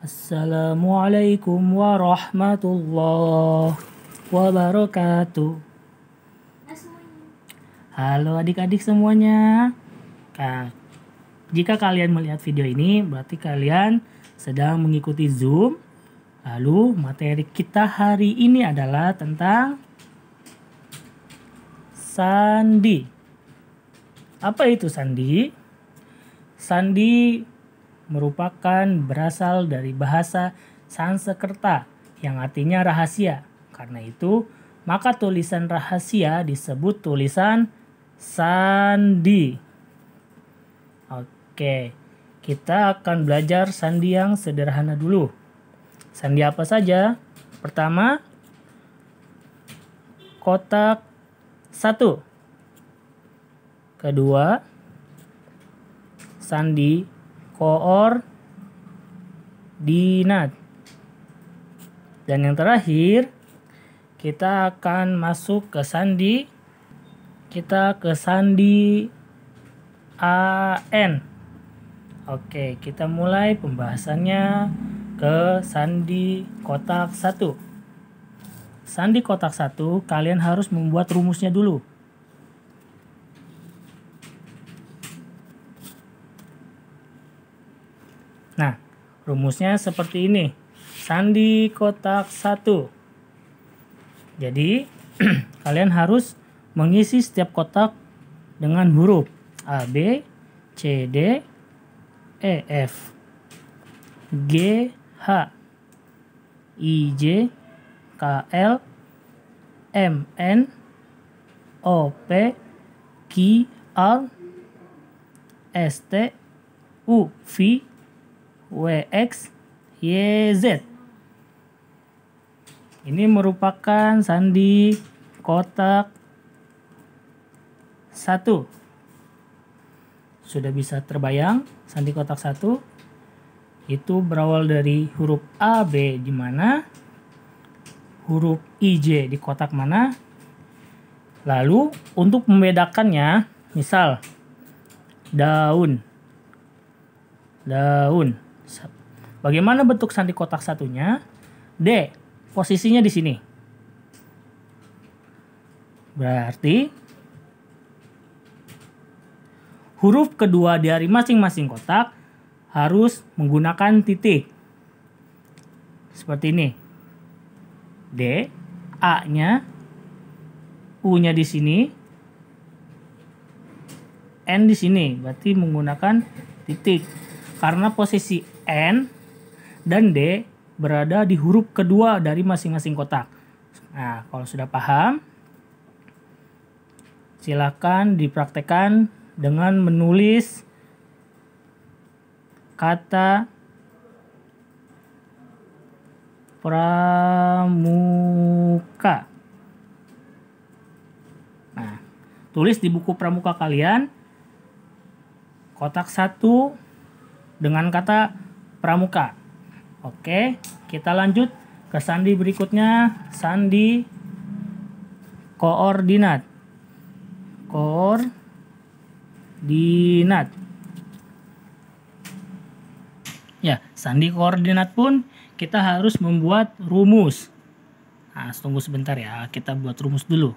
Assalamualaikum warahmatullahi wabarakatuh. Halo adik-adik semuanya. Nah, jika kalian melihat video ini, berarti kalian sedang mengikuti Zoom. Lalu materi kita hari ini adalah tentang sandi. Apa itu sandi? Sandi merupakan berasal dari bahasa Sansekerta yang artinya rahasia. Karena itu, maka tulisan rahasia disebut tulisan sandi. Oke, kita akan belajar sandi yang sederhana dulu. Sandi apa saja? Pertama, kotak satu. Kedua, sandi koordinat. Dan yang terakhir, kita akan masuk ke sandi kita ke sandi AN. Oke, kita mulai pembahasannya ke sandi kotak 1. Sandi kotak 1 kalian harus membuat rumusnya dulu. Nah, rumusnya seperti ini. Sandi kotak 1. Jadi, kalian harus mengisi setiap kotak dengan huruf A, B, C, D, E, F, G, H, I, J, K, L, M, N, O, P, Q, R, S, T, U, V, WX, YZ. Ini merupakan sandi kotak 1. Sudah bisa terbayang sandi kotak 1 itu berawal dari huruf A, B di mana, huruf I, J di kotak mana. Lalu untuk membedakannya, misal daun, daun, Bagaimana bentuk sandi kotak satunya? D. Posisinya di sini. Berarti huruf kedua dari masing-masing kotak harus menggunakan titik. Seperti ini. D, A-nya, U-nya di sini, N di sini. Berarti menggunakan titik. Karena posisi N dan D berada di huruf kedua dari masing-masing kotak. Nah, kalau sudah paham, silakan dipraktekkan dengan menulis kata pramuka. Nah, tulis di buku pramuka kalian kotak satu dengan kata pramuka. Oke, kita lanjut ke sandi berikutnya, sandi koordinat. Koordinat. Ya, sandi koordinat pun kita harus membuat rumus. Nah, tunggu sebentar ya, kita buat rumus dulu.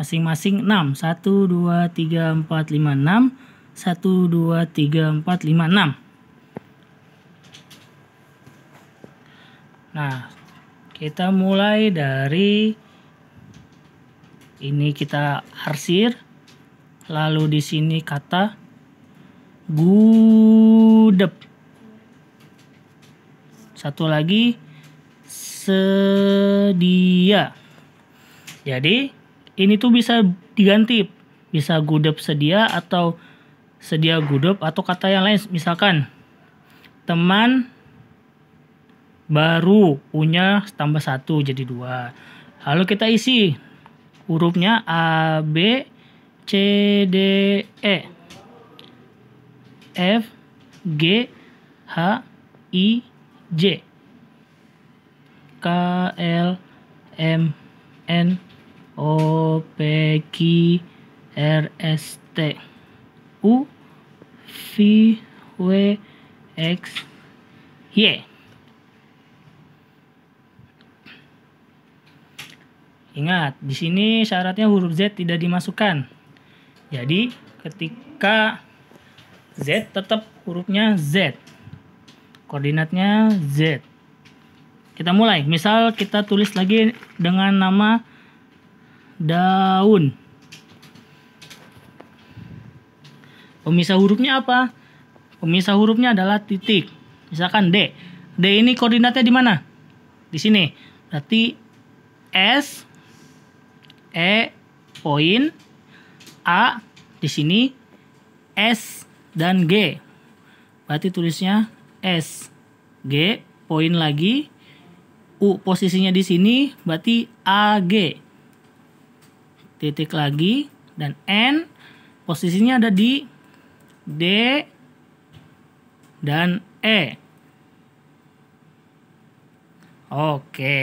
masing-masing 6 1 2 3 4 5 6 1 2 3 4 5 6 Nah, kita mulai dari ini kita arsir lalu di sini kata gudep satu lagi sedia jadi ini tuh bisa diganti bisa gudep sedia atau sedia gudep atau kata yang lain misalkan teman baru punya tambah satu jadi dua lalu kita isi hurufnya A B C D E F G H I J K L M N O P Q R S T U V W X Y Ingat, di sini syaratnya huruf Z tidak dimasukkan. Jadi, ketika Z tetap hurufnya Z. Koordinatnya Z. Kita mulai. Misal kita tulis lagi dengan nama daun. Pemisah hurufnya apa? Pemisah hurufnya adalah titik. Misalkan D. D ini koordinatnya di mana? Di sini. Berarti S E poin A di sini S dan G. Berarti tulisnya S G poin lagi U posisinya di sini berarti AG titik lagi dan N posisinya ada di D dan E. Oke.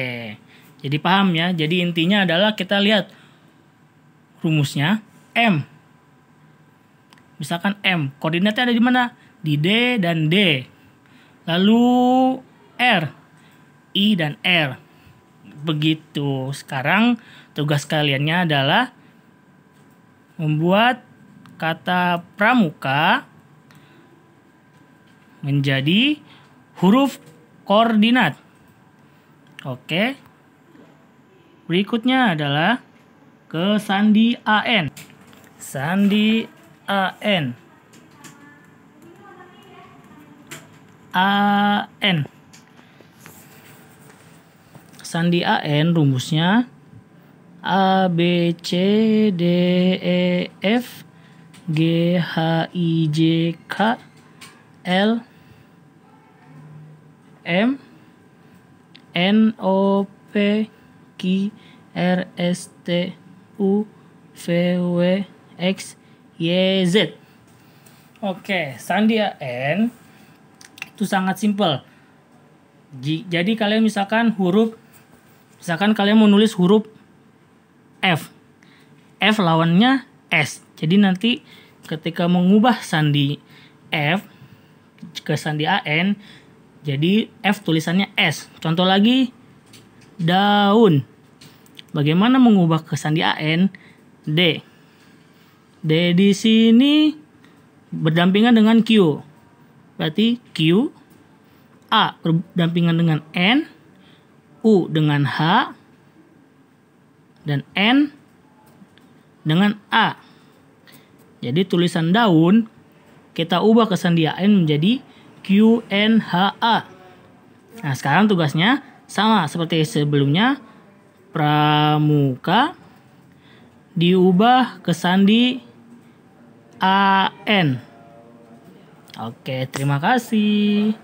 Jadi paham ya. Jadi intinya adalah kita lihat rumusnya M. Misalkan M, koordinatnya ada di mana? Di D dan D. Lalu R, I dan R begitu. Sekarang tugas kaliannya adalah membuat kata pramuka menjadi huruf koordinat. Oke. Berikutnya adalah ke sandi AN. Sandi AN. AN sandi AN rumusnya A B C D E F G H I J K L M N O P Q R S T U V W X Y Z. Oke, sandi AN itu sangat simpel. Jadi kalian misalkan huruf Misalkan kalian mau nulis huruf F. F lawannya S. Jadi nanti ketika mengubah sandi F ke sandi AN jadi F tulisannya S. Contoh lagi daun. Bagaimana mengubah ke sandi AN D. D di sini berdampingan dengan Q. Berarti Q A berdampingan dengan N U dengan H dan N dengan A. Jadi tulisan daun kita ubah ke sandi kesandiaan menjadi QNHA. Nah, sekarang tugasnya sama seperti sebelumnya. Pramuka diubah ke sandi AN. Oke, terima kasih.